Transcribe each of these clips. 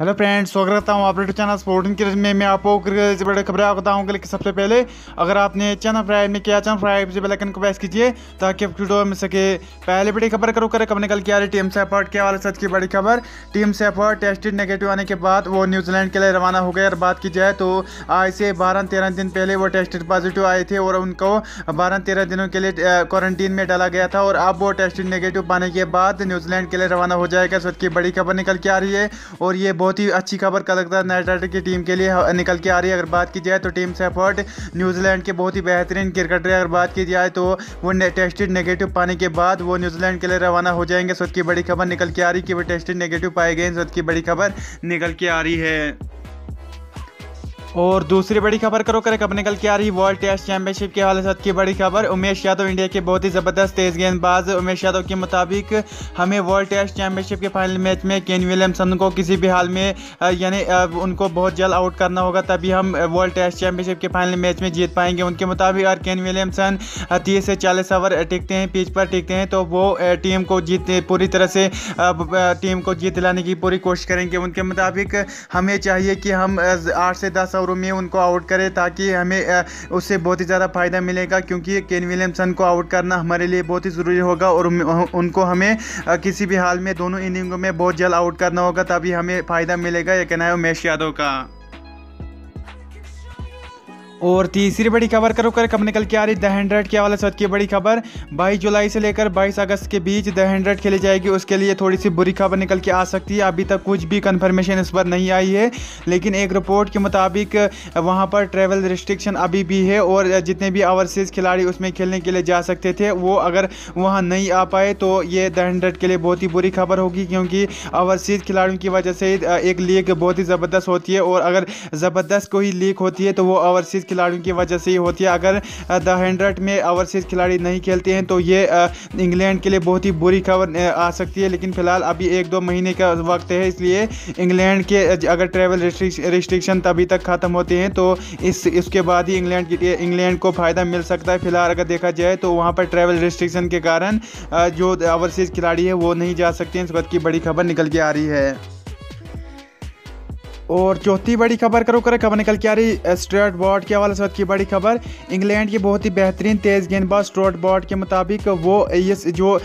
hello friends स्वागत करता हूँ आप यूट्यूब चैनल स्पोर्टिंग क्रिकेट में मैं आपको क्रिकेट से बड़े खबरें बताता बताऊँ लेकिन सबसे पहले अगर आपने चैनल फ्राइड में किया चैनल फ्राइड से बेलाइकन को प्रेस कीजिए ताकि आप वीडियो मिल सके पहले बड़ी खबर करो करे कब निकल के आ रही टीम सेफर्ट के वाले सच की बड़ी खबर टीम सेफर्ट टेस्टेड नेगेटिव आने के बाद वो न्यूजीलैंड के लिए रवाना हो गए और बात की जाए तो आज से बारह तेरह दिन पहले वो टेस्टेड पॉजिटिव आए थे और उनको बारह तेरह दिनों के लिए क्वारंटीन में डाला गया था और अब वो टेस्टेड नेगेटिव पाने के बाद न्यूजीलैंड के लिए रवाना हो जाएगा सच की बड़ी खबर निकल के आ रही है और ये बहुत ही अच्छी खबर है नाइट राइडर की टीम के लिए निकल के आ रही है अगर बात की जाए तो टीम सेफर्ट न्यूजीलैंड के बहुत ही बेहतरीन क्रिकेटर है अगर बात की जाए तो वो टेस्टेड नेगेटिव पाने के बाद वो न्यूजीलैंड के लिए रवाना हो जाएंगे सद की बड़ी खबर निकल के आ रही है कि वो टेस्टेड नेगेटिव पाए गए हैं सद की बड़ी खबर निकल के आ रही है और दूसरी बड़ी खबर करो करें कब निकल की आ रही वर्ल्ड टेस्ट चैंपियनशिप के हवाले से की बड़ी खबर उमेश यादव इंडिया के बहुत ही ज़बरदस्त तेज गेंदबाज उमेश यादव के मुताबिक हमें वर्ल्ड टेस्ट चैंपियनशिप के फाइनल मैच में केन विलियमसन को किसी भी हाल में यानी उनको बहुत जल्द आउट करना होगा तभी हम वर्ल्ड टेस्ट चैंपियनशिप के फाइनल मैच में जीत पाएंगे उनके मुताबिक अगर केन विलियमसन तीस से चालीस ओवर टिकते हैं पिच पर टिकते हैं तो वो टीम को जीत पूरी तरह से टीम को जीत दिलाने की पूरी कोशिश करेंगे उनके मुताबिक हमें चाहिए कि हम आठ से दस ओवर ओवरों में उनको आउट करें ताकि हमें उससे बहुत ही ज़्यादा फ़ायदा मिलेगा क्योंकि केन विलियमसन को आउट करना हमारे लिए बहुत ही ज़रूरी होगा और उनको हमें किसी भी हाल में दोनों इनिंगों में बहुत जल्द आउट करना होगा तभी हमें फ़ायदा मिलेगा ये कहना है उमेश यादव का और तीसरी बड़ी खबर करो कर कब निकल के आ रही द हंड्रेड के हवाले से की बड़ी खबर बाईस जुलाई से लेकर बाईस अगस्त के बीच द हंड्रेड खेली जाएगी उसके लिए थोड़ी सी बुरी खबर निकल के आ सकती है अभी तक कुछ भी कन्फर्मेशन इस पर नहीं आई है लेकिन एक रिपोर्ट के मुताबिक वहाँ पर ट्रैवल रिस्ट्रिक्शन अभी भी है और जितने भी ओवरसीज़ खिलाड़ी उसमें खेलने के लिए जा सकते थे वो अगर वहाँ नहीं आ पाए तो ये द हंड्रेड के लिए बहुत ही बुरी खबर होगी क्योंकि ओवरसीज़ खिलाड़ियों की वजह से एक लीग बहुत ही ज़बरदस्त होती है और अगर ज़बरदस्त कोई लीग होती है तो वो ओवरसीज़ खिलाड़ियों की वजह से ही होती है अगर द हंड्रेड में ओवरसीज़ खिलाड़ी नहीं खेलते हैं तो ये इंग्लैंड के लिए बहुत ही बुरी खबर आ सकती है लेकिन फिलहाल अभी एक दो महीने का वक्त है इसलिए इंग्लैंड के अगर ट्रैवल रिस्ट्रिक्शन तभी तक ख़त्म होते हैं तो इस इसके बाद ही इंग्लैंड की इंग्लैंड को फ़ायदा मिल सकता है फिलहाल अगर देखा जाए तो वहाँ पर ट्रैवल रिस्ट्रिक्शन के कारण जो ओवरसीज़ खिलाड़ी है वो नहीं जा सकते हैं इस वक्त की बड़ी खबर निकल के आ रही है और चौथी बड़ी खबर करो करें खबर निकल के आ रही स्ट्रेट बॉट के हवाले से की बड़ी खबर इंग्लैंड की बहुत ही बेहतरीन तेज़ गेंदबाज स्ट्रोट बॉट के मुताबिक वो इस जो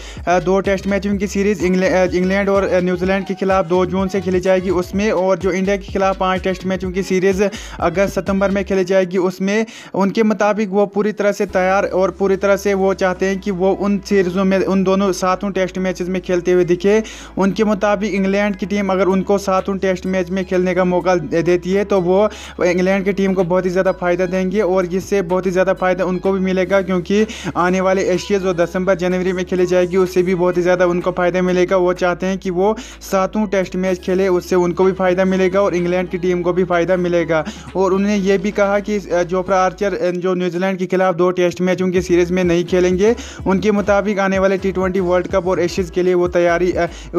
दो टेस्ट मैच उनकी सीरीज़ इंग्लैंड और न्यूजीलैंड के खिलाफ दो जून से खेली जाएगी उसमें और जो इंडिया के खिलाफ पाँच टेस्ट मैच उनकी सीरीज़ अगस्त सितंबर में खेली जाएगी उसमें उनके मुताबिक वो पूरी तरह से तैयार और पूरी तरह से वो चाहते हैं कि वो उन सीरीज़ों में उन दोनों सातों टेस्ट मैच में खेलते हुए दिखे उनके मुताबिक इंग्लैंड की टीम अगर उनको सातों टेस्ट मैच में खेलने का मौका देती है तो वो इंग्लैंड की टीम को बहुत ही ज़्यादा फ़ायदा देंगे और इससे बहुत ही ज़्यादा फ़ायदा उनको भी मिलेगा क्योंकि आने वाले एशिया जो दिसंबर जनवरी में खेली जाएगी उससे भी बहुत ही ज़्यादा उनको फ़ायदा मिलेगा वो चाहते हैं कि वो सातों टेस्ट मैच खेले उससे उनको भी फ़ायदा मिलेगा और इंग्लैंड की टीम को भी फ़ायदा मिलेगा और उन्होंने ये भी कहा कि जोफ्रा आर्चर जो न्यूजीलैंड के खिलाफ दो टेस्ट मैच उनकी सीरीज़ में नहीं खेलेंगे उनके मुताबिक आने वाले टी वर्ल्ड कप और एशियज़ के लिए वो तैयारी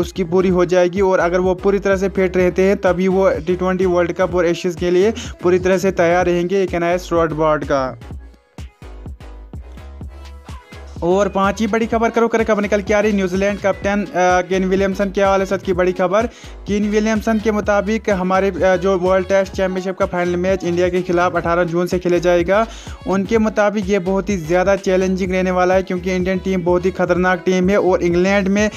उसकी पूरी हो जाएगी और अगर वो पूरी तरह से फिट रहते हैं तभी वो टी ट्वेंटी वर्ल्ड कप और एशियज़ के लिए पूरी तरह से तैयार रहेंगे एक रॉड बॉर्ड का और पांचवी बड़ी खबर करो करे खबर निकल के आ रही न्यूजीलैंड कप्तान किन विलियमसन के हवाले से की बड़ी खबर किन विलियमसन के मुताबिक हमारे जो वर्ल्ड टेस्ट चैंपियनशिप का फाइनल मैच इंडिया के खिलाफ 18 जून से खेला जाएगा उनके मुताबिक ये बहुत ही ज़्यादा चैलेंजिंग रहने वाला है क्योंकि इंडियन टीम बहुत ही खतरनाक टीम है और इंग्लैंड में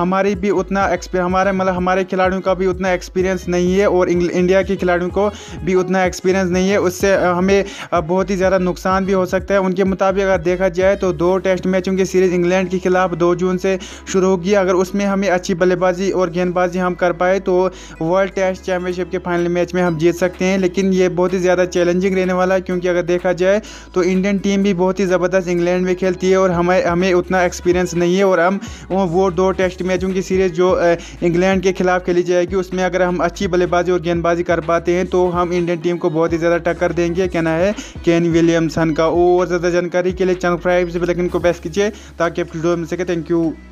हमारी भी उतना हमारे मतलब हमारे खिलाड़ियों का भी उतना एक्सपीरियंस नहीं है और इंडिया के खिलाड़ियों को भी उतना एक्सपीरियंस नहीं है उससे हमें बहुत ही ज़्यादा नुकसान भी हो सकता है उनके मुताबिक अगर देखा जाए तो दो टेस्ट मैचों की सीरीज़ इंग्लैंड के खिलाफ दो जून से शुरू होगी अगर उसमें हमें अच्छी बल्लेबाजी और गेंदबाजी हम कर पाए तो वर्ल्ड टेस्ट चैंपियनशिप के फाइनल मैच में हम जीत सकते हैं लेकिन ये बहुत ही ज़्यादा चैलेंजिंग रहने वाला है क्योंकि अगर देखा जाए तो इंडियन टीम भी बहुत ही ज़बरदस्त इंग्लैंड में खेलती है और हमें हमें उतना एक्सपीरियंस नहीं है और हम वो दो टेस्ट मैचों की सीरीज़ जो इंग्लैंड के खिलाफ खेली जाएगी उसमें अगर हम अच्छी बल्लेबाजी और गेंदबाजी कर पाते हैं तो हम इंडियन टीम को बहुत ही ज़्यादा टक्कर देंगे कहना है केन विलियमसन का और ज़्यादा जानकारी के लिए चैनल को बेस्ट कीजिए ताकि आप वीडियो मिल सके थैंक यू